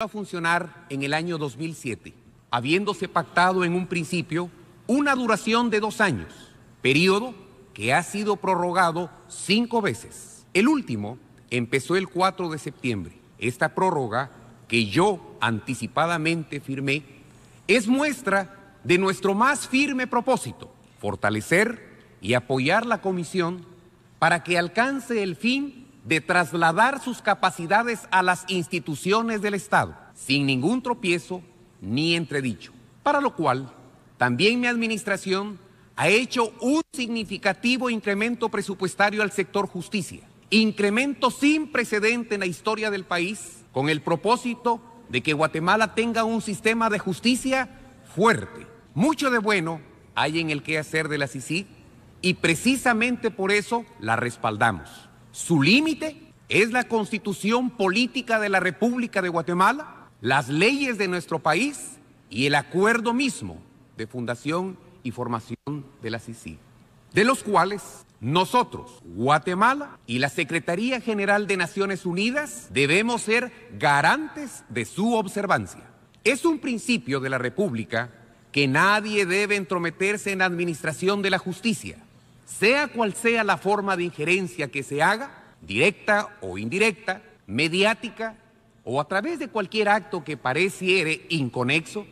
a funcionar en el año 2007, habiéndose pactado en un principio una duración de dos años, periodo que ha sido prorrogado cinco veces. El último empezó el 4 de septiembre. Esta prórroga, que yo anticipadamente firmé, es muestra de nuestro más firme propósito, fortalecer y apoyar la comisión para que alcance el fin de trasladar sus capacidades a las instituciones del Estado, sin ningún tropiezo ni entredicho. Para lo cual, también mi administración ha hecho un significativo incremento presupuestario al sector justicia, incremento sin precedente en la historia del país, con el propósito de que Guatemala tenga un sistema de justicia fuerte. Mucho de bueno hay en el quehacer de la CICI y precisamente por eso la respaldamos. Su límite es la constitución política de la República de Guatemala, las leyes de nuestro país y el acuerdo mismo de fundación y formación de la CICI, de los cuales nosotros, Guatemala y la Secretaría General de Naciones Unidas debemos ser garantes de su observancia. Es un principio de la República que nadie debe entrometerse en la administración de la justicia sea cual sea la forma de injerencia que se haga, directa o indirecta, mediática o a través de cualquier acto que pareciere inconexo,